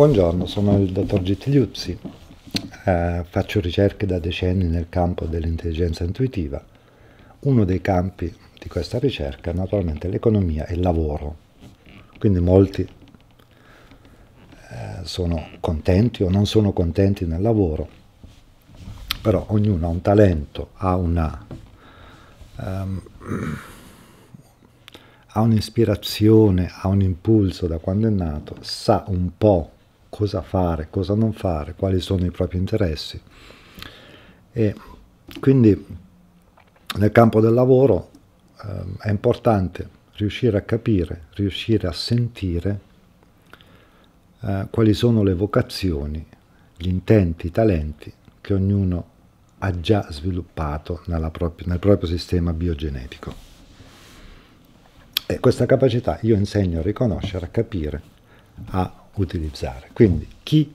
Buongiorno, sono il dottor Gittiliuzzi, eh, faccio ricerche da decenni nel campo dell'intelligenza intuitiva. Uno dei campi di questa ricerca è naturalmente l'economia e il lavoro, quindi molti eh, sono contenti o non sono contenti nel lavoro, però ognuno ha un talento, ha una... Um, ha un'ispirazione, ha un impulso da quando è nato, sa un po' cosa fare, cosa non fare, quali sono i propri interessi. E quindi nel campo del lavoro eh, è importante riuscire a capire, riuscire a sentire eh, quali sono le vocazioni, gli intenti, i talenti che ognuno ha già sviluppato propria, nel proprio sistema biogenetico. E questa capacità io insegno a riconoscere, a capire, a utilizzare. Quindi chi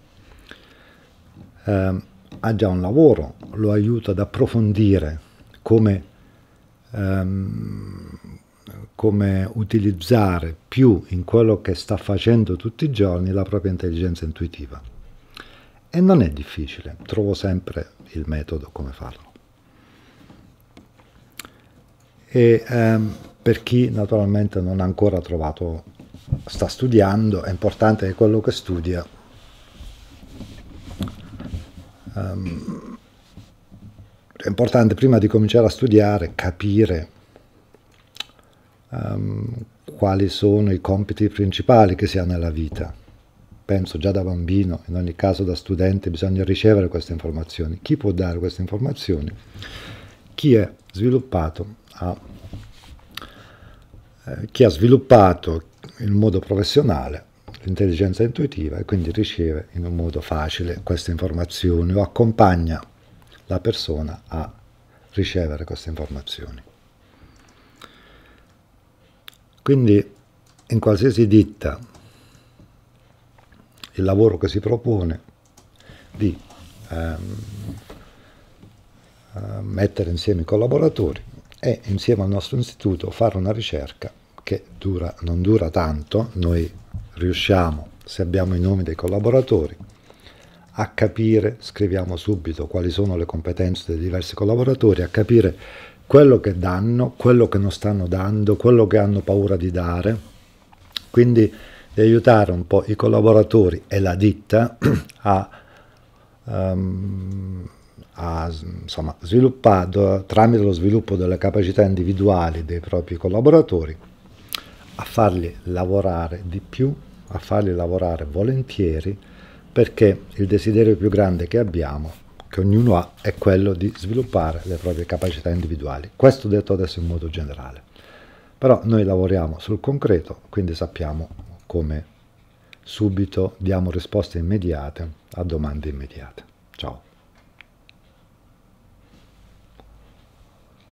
eh, ha già un lavoro lo aiuta ad approfondire come, ehm, come utilizzare più in quello che sta facendo tutti i giorni la propria intelligenza intuitiva. E non è difficile, trovo sempre il metodo come farlo. E ehm, per chi naturalmente non ha ancora trovato sta studiando, è importante che quello che studia um, è importante prima di cominciare a studiare capire um, quali sono i compiti principali che si ha nella vita. Penso già da bambino, in ogni caso da studente bisogna ricevere queste informazioni. Chi può dare queste informazioni? Chi è sviluppato a, eh, chi ha sviluppato, in modo professionale l'intelligenza intuitiva e quindi riceve in un modo facile queste informazioni o accompagna la persona a ricevere queste informazioni. Quindi in qualsiasi ditta il lavoro che si propone di ehm, eh, mettere insieme i collaboratori e insieme al nostro istituto fare una ricerca che dura, non dura tanto, noi riusciamo, se abbiamo i nomi dei collaboratori, a capire, scriviamo subito quali sono le competenze dei diversi collaboratori, a capire quello che danno, quello che non stanno dando, quello che hanno paura di dare, quindi di aiutare un po' i collaboratori e la ditta a, um, a insomma, sviluppare, tramite lo sviluppo delle capacità individuali dei propri collaboratori, a farli lavorare di più, a farli lavorare volentieri, perché il desiderio più grande che abbiamo, che ognuno ha, è quello di sviluppare le proprie capacità individuali. Questo detto adesso in modo generale. Però noi lavoriamo sul concreto, quindi sappiamo come subito diamo risposte immediate a domande immediate. Ciao.